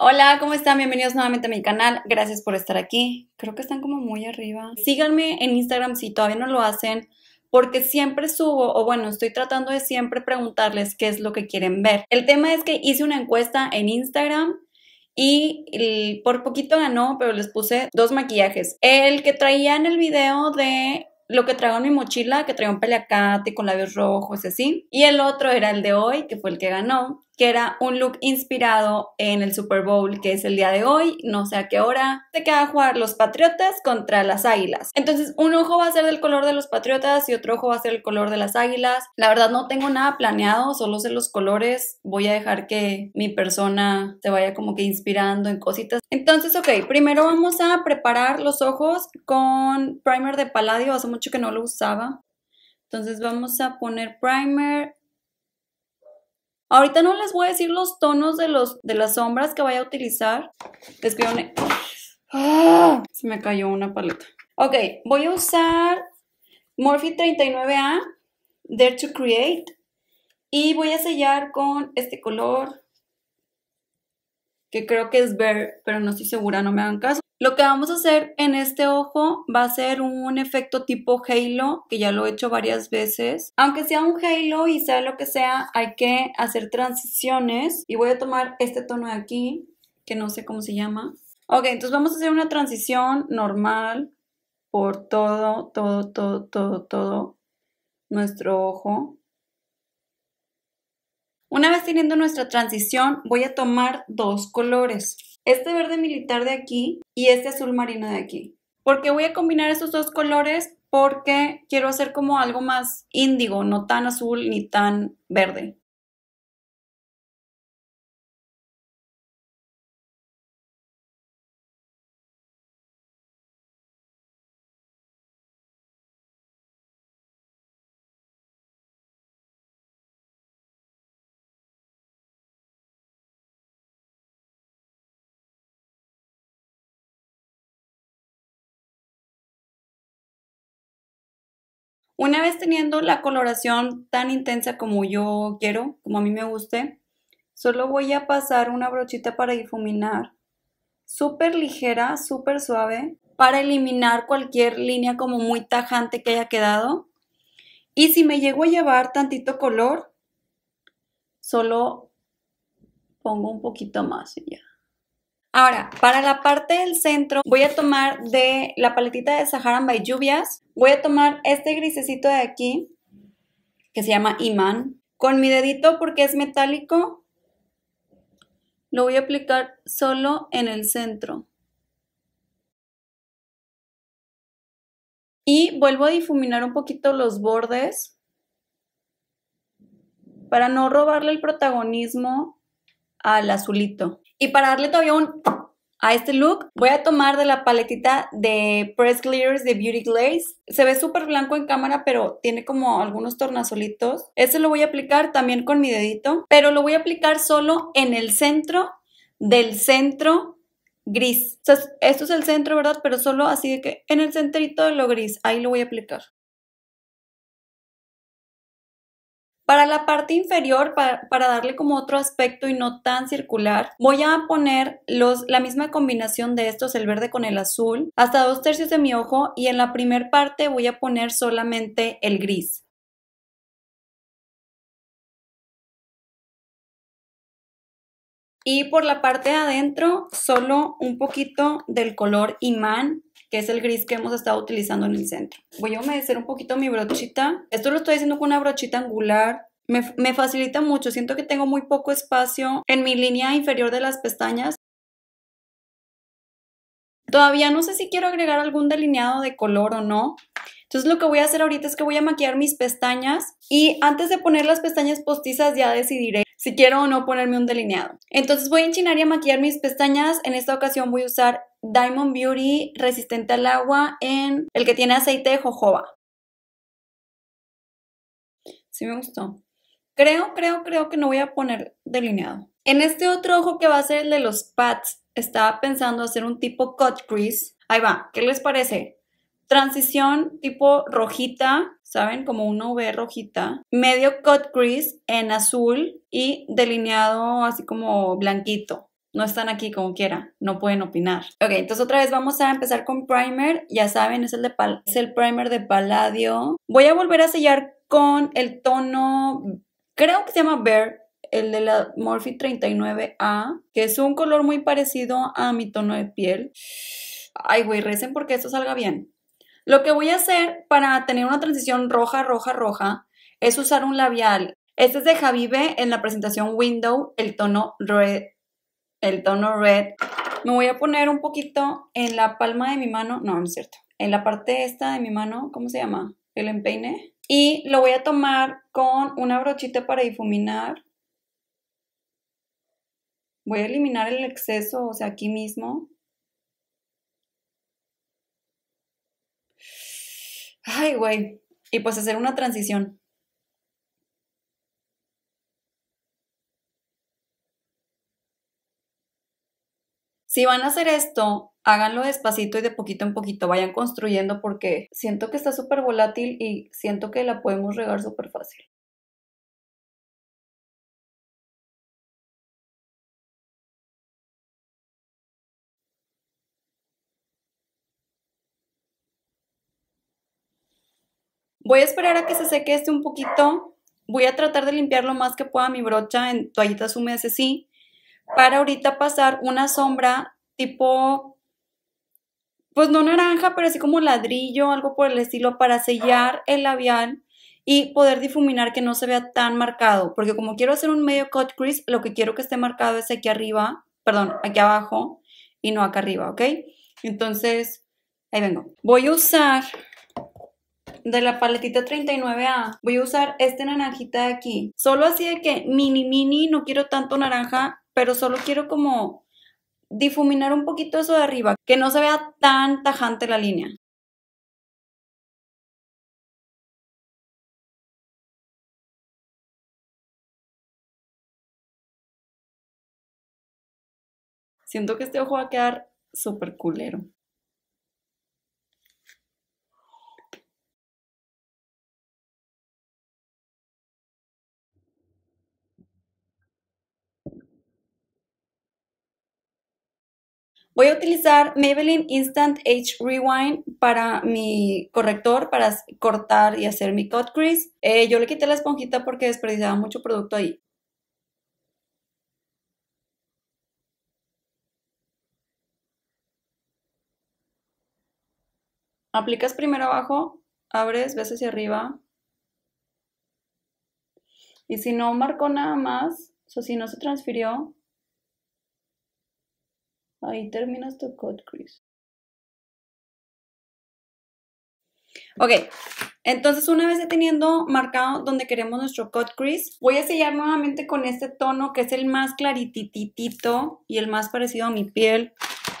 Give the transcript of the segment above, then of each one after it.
Hola, ¿cómo están? Bienvenidos nuevamente a mi canal. Gracias por estar aquí. Creo que están como muy arriba. Síganme en Instagram si todavía no lo hacen, porque siempre subo, o bueno, estoy tratando de siempre preguntarles qué es lo que quieren ver. El tema es que hice una encuesta en Instagram y por poquito ganó, pero les puse dos maquillajes. El que traía en el video de lo que traigo en mi mochila, que traía un peleacate con labios rojos y así. Y el otro era el de hoy, que fue el que ganó que era un look inspirado en el Super Bowl, que es el día de hoy, no sé a qué hora, se queda a jugar los Patriotas contra las Águilas. Entonces, un ojo va a ser del color de los Patriotas y otro ojo va a ser el color de las Águilas. La verdad no tengo nada planeado, solo sé los colores, voy a dejar que mi persona se vaya como que inspirando en cositas. Entonces, ok, primero vamos a preparar los ojos con primer de paladio hace mucho que no lo usaba. Entonces vamos a poner primer Ahorita no les voy a decir los tonos de, los, de las sombras que voy a utilizar. Les que ¡Ah! Se me cayó una paleta. Ok, voy a usar Morphe 39A, Dare to Create. Y voy a sellar con este color, que creo que es Bear, pero no estoy segura, no me hagan caso. Lo que vamos a hacer en este ojo va a ser un efecto tipo halo, que ya lo he hecho varias veces. Aunque sea un halo y sea lo que sea, hay que hacer transiciones. Y voy a tomar este tono de aquí, que no sé cómo se llama. Ok, entonces vamos a hacer una transición normal por todo, todo, todo, todo, todo nuestro ojo. Una vez teniendo nuestra transición, voy a tomar dos colores. Este verde militar de aquí y este azul marino de aquí. porque voy a combinar esos dos colores? Porque quiero hacer como algo más índigo, no tan azul ni tan verde. Una vez teniendo la coloración tan intensa como yo quiero, como a mí me guste, solo voy a pasar una brochita para difuminar, súper ligera, súper suave, para eliminar cualquier línea como muy tajante que haya quedado. Y si me llego a llevar tantito color, solo pongo un poquito más y ya. Ahora, para la parte del centro, voy a tomar de la paletita de Saharan by Lluvias, voy a tomar este grisecito de aquí, que se llama imán, con mi dedito porque es metálico, lo voy a aplicar solo en el centro. Y vuelvo a difuminar un poquito los bordes para no robarle el protagonismo al azulito. Y para darle todavía un a este look, voy a tomar de la paletita de Press Clears de Beauty Glaze. Se ve súper blanco en cámara, pero tiene como algunos tornasolitos. Este lo voy a aplicar también con mi dedito, pero lo voy a aplicar solo en el centro del centro gris. esto es el centro, ¿verdad? Pero solo así de que en el centrito de lo gris, ahí lo voy a aplicar. Para la parte inferior, para, darle como otro aspecto y no tan circular, voy a poner los, la misma combinación de estos, el verde con el azul, hasta dos tercios de mi ojo y en la primer parte voy a poner solamente el gris. Y por la parte de adentro, solo un poquito del color imán que es el gris que hemos estado utilizando en el centro. Voy a humedecer un poquito mi brochita. Esto lo estoy haciendo con una brochita angular. Me, me facilita mucho, siento que tengo muy poco espacio en mi línea inferior de las pestañas. Todavía no sé si quiero agregar algún delineado de color o no, entonces lo que voy a hacer ahorita es que voy a maquillar mis pestañas y antes de poner las pestañas postizas ya decidiré si quiero o no ponerme un delineado. Entonces voy a enchinar y a maquillar mis pestañas. En esta ocasión voy a usar Diamond Beauty resistente al agua en el que tiene aceite de jojoba. Sí me gustó. Creo, creo, creo que no voy a poner delineado. En este otro ojo que va a ser el de los pads, estaba pensando hacer un tipo cut crease. Ahí va, ¿qué les parece? transición tipo rojita, ¿saben? Como una V rojita, medio cut crease en azul y delineado así como blanquito. No están aquí como quiera, no pueden opinar. Ok, entonces otra vez vamos a empezar con primer. Ya saben, es el, de pal es el primer de Palladio. Voy a volver a sellar con el tono, creo que se llama Bear, el de la Morphe 39A, que es un color muy parecido a mi tono de piel. Ay, güey, recen porque esto salga bien. Lo que voy a hacer para tener una transición roja, roja, roja es usar un labial. Este es de Javive en la presentación Window, el tono red. El tono red. Me voy a poner un poquito en la palma de mi mano. No, no es cierto. En la parte esta de mi mano, ¿cómo se llama? El empeine. Y lo voy a tomar con una brochita para difuminar. Voy a eliminar el exceso, o sea, aquí mismo. Ay, güey. Y pues hacer una transición. Si van a hacer esto, háganlo despacito y de poquito en poquito, vayan construyendo porque siento que está súper volátil y siento que la podemos regar súper fácil. Voy a esperar a que se seque este un poquito. Voy a tratar de limpiar lo más que pueda mi brocha en toallitas húmedas así. Para ahorita pasar una sombra tipo, pues no naranja, pero así como ladrillo, algo por el estilo, para sellar el labial y poder difuminar que no se vea tan marcado. Porque como quiero hacer un medio cut crease, lo que quiero que esté marcado es aquí arriba, perdón, aquí abajo y no acá arriba, ¿ok? Entonces, ahí vengo. Voy a usar de la paletita 39A, voy a usar este naranjita de aquí. Solo así de que mini mini, no quiero tanto naranja, pero solo quiero como difuminar un poquito eso de arriba, que no se vea tan tajante la línea. Siento que este ojo va a quedar súper culero. Voy a utilizar Maybelline Instant Age Rewind para mi corrector, para cortar y hacer mi cut crease. Eh, yo le quité la esponjita porque desperdiciaba mucho producto ahí. Aplicas primero abajo, abres, ves hacia arriba. Y si no marcó nada más, o si no se transfirió, Ahí terminas tu cut crease. Ok, entonces una vez teniendo marcado donde queremos nuestro cut crease, voy a sellar nuevamente con este tono que es el más clarititito y el más parecido a mi piel.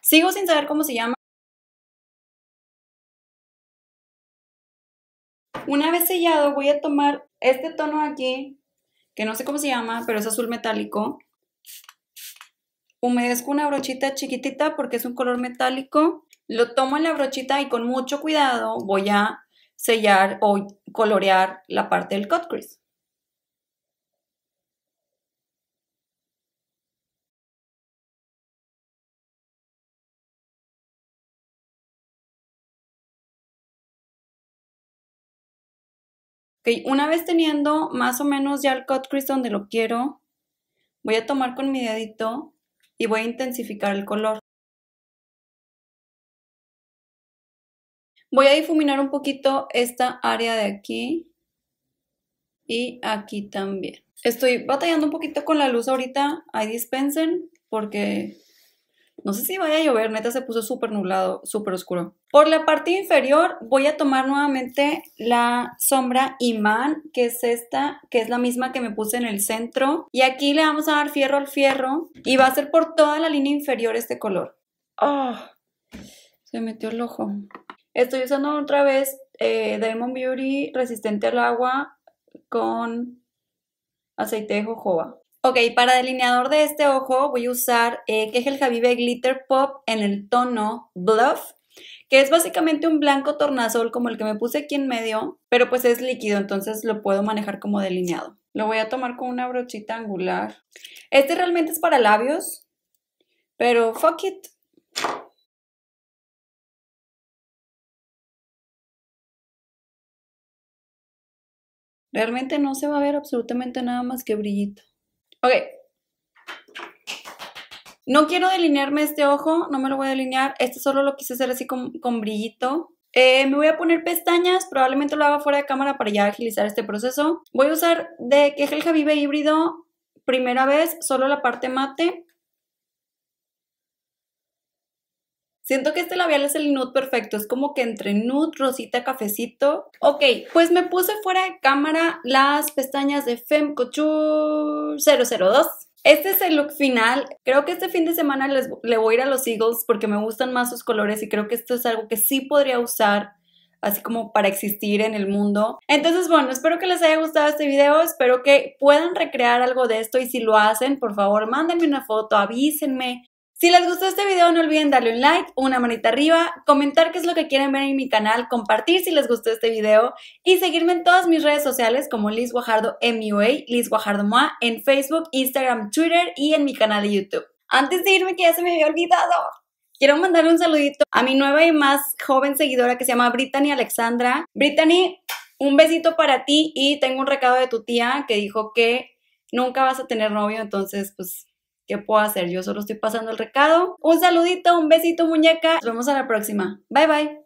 Sigo sin saber cómo se llama. Una vez sellado voy a tomar este tono aquí, que no sé cómo se llama, pero es azul metálico humedezco una brochita chiquitita porque es un color metálico, lo tomo en la brochita y con mucho cuidado voy a sellar o colorear la parte del cut crease. una vez teniendo más o menos ya el cut crease donde lo quiero, voy a tomar con mi dedito y voy a intensificar el color. Voy a difuminar un poquito esta área de aquí y aquí también. Estoy batallando un poquito con la luz ahorita, ahí dispensen, porque no sé si vaya a llover, neta se puso súper nublado, súper oscuro. Por la parte inferior voy a tomar nuevamente la sombra imán, que es esta, que es la misma que me puse en el centro. Y aquí le vamos a dar fierro al fierro y va a ser por toda la línea inferior este color. Oh, se metió el ojo. Estoy usando otra vez eh, Diamond Beauty resistente al agua con aceite de jojoba. Ok, para delineador de este ojo voy a usar eh, que es el Javive Glitter Pop en el tono Bluff, que es básicamente un blanco tornasol como el que me puse aquí en medio, pero pues es líquido, entonces lo puedo manejar como delineado. Lo voy a tomar con una brochita angular. Este realmente es para labios, pero fuck it. Realmente no se va a ver absolutamente nada más que brillito. Ok. No quiero delinearme este ojo, no me lo voy a delinear. Este solo lo quise hacer así con, brillito. Eh, me voy a poner pestañas, probablemente lo haga fuera de cámara para ya agilizar este proceso. Voy a usar de el Vive Híbrido, primera vez, solo la parte mate. Siento que este labial es el nude perfecto, es como que entre nude, rosita, cafecito. Ok, pues me puse fuera de cámara las pestañas de Femme Couture 002. Este es el look final. Creo que este fin de semana le voy a ir a los Eagles porque me gustan más sus colores y creo que esto es algo que sí podría usar así como para existir en el mundo. Entonces, bueno, espero que les haya gustado este video, espero que puedan recrear algo de esto y si lo hacen, por favor, mándenme una foto, avísenme, si les gustó este video, no olviden darle un like, una manita arriba, comentar qué es lo que quieren ver en mi canal, compartir si les gustó este video y seguirme en todas mis redes sociales como Liz Guajardo MUA, Liz Guajardo MOA, en Facebook, Instagram, Twitter y en mi canal de YouTube. Antes de irme, que ya se me había olvidado, quiero mandarle un saludito a mi nueva y más joven seguidora que se llama Brittany Alexandra. Brittany, un besito para ti y tengo un recado de tu tía que dijo que nunca vas a tener novio, entonces pues ¿Qué puedo hacer? Yo solo estoy pasando el recado. Un saludito, un besito muñeca. Nos vemos a la próxima. Bye bye.